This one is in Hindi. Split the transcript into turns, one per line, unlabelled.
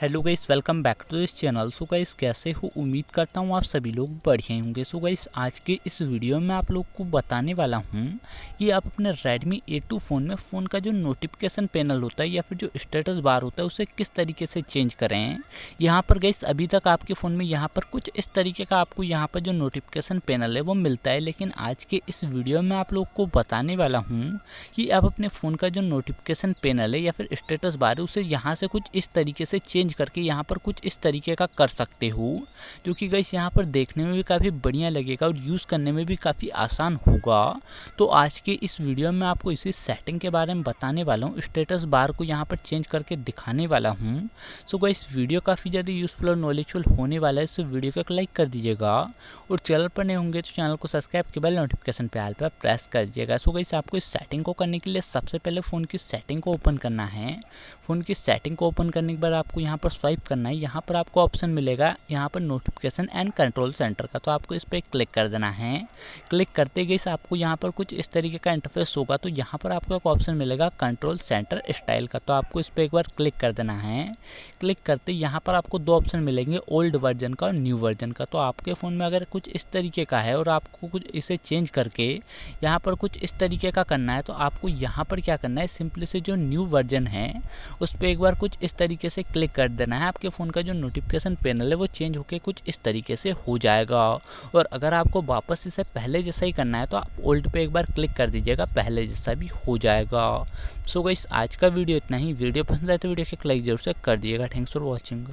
hello guys welcome back to this channel so guys कैसे हो उम्मीद करता हूँ आप सभी लोग बढ़िया होंगे सो गाइस आज के इस वीडियो में आप लोग को बताने वाला हूँ कि आप अपने रेडमी A2 टू फ़ोन में फ़ोन का जो नोटिफिकेशन पैनल होता है या फिर जो स्टेटस बार होता है उसे किस तरीके से चेंज करें यहाँ पर गाइस अभी तक आपके फ़ोन में यहाँ पर कुछ इस तरीके का आपको यहाँ पर जो नोटिफिकेशन पैनल है वो मिलता है लेकिन आज के इस वीडियो में आप लोग को बताने वाला हूँ कि आप अपने फ़ोन का जो नोटिफिकेशन पैनल है या फिर स्टेटस बार है उसे यहाँ से कुछ इस तरीके से चेंज चेंज करके यहाँ पर कुछ इस तरीके का कर सकते हो जो कि गई यहाँ पर देखने में भी काफ़ी बढ़िया लगेगा और यूज़ करने में भी काफ़ी आसान होगा तो आज के इस वीडियो में आपको इसी सेटिंग के बारे में बताने वाला हूँ स्टेटस बार को यहाँ पर चेंज करके दिखाने वाला हूँ सो गई वीडियो काफ़ी ज़्यादा यूज़फुल और नॉलेजफुल होने वाला है सो वीडियो को लाइक कर दीजिएगा और चैनल पर नहीं होंगे तो चैनल को सब्सक्राइब के बाद नोटिफिकेशन पे आल पर प्रेस कर दीजिएगा सो गई आपको इस सेटिंग को करने के लिए सबसे पहले फ़ोन की सेटिंग को ओपन करना है फ़ोन की सेटिंग को ओपन करने के बाद आपको यहाँ पर स्वाइप करना है यहाँ पर आपको ऑप्शन मिलेगा यहाँ पर नोटिफिकेशन एंड कंट्रोल सेंटर का तो आपको इस पर क्लिक कर देना है क्लिक करते गए आपको यहाँ पर कुछ इस तरीके का इंटरफेस होगा तो यहाँ पर आपको एक ऑप्शन मिलेगा कंट्रोल सेंटर स्टाइल का तो आपको इस पर एक बार क्लिक कर देना है क्लिक करते यहाँ पर आपको दो ऑप्शन मिलेंगे ओल्ड वर्जन का और न्यू वर्जन का तो आपके फ़ोन में अगर कुछ इस तरीके का है और आपको कुछ इसे चेंज करके यहाँ पर कुछ इस तरीके का करना है तो आपको यहाँ पर क्या करना है सिंपली से जो न्यू वर्जन है उस पर एक बार कुछ इस तरीके से क्लिक कर देना है आपके फ़ोन का जो नोटिफिकेशन पैनल है वो चेंज होकर कुछ इस तरीके से हो जाएगा और अगर आपको वापस इसे पहले जैसा ही करना है तो आप ओल्ड पे एक बार क्लिक कर दीजिएगा पहले जैसा भी हो जाएगा सो so गई आज का वीडियो इतना ही वीडियो पसंद आए तो वीडियो को लाइक जरूर से कर दीजिएगा थैंक्स फॉर वॉचिंग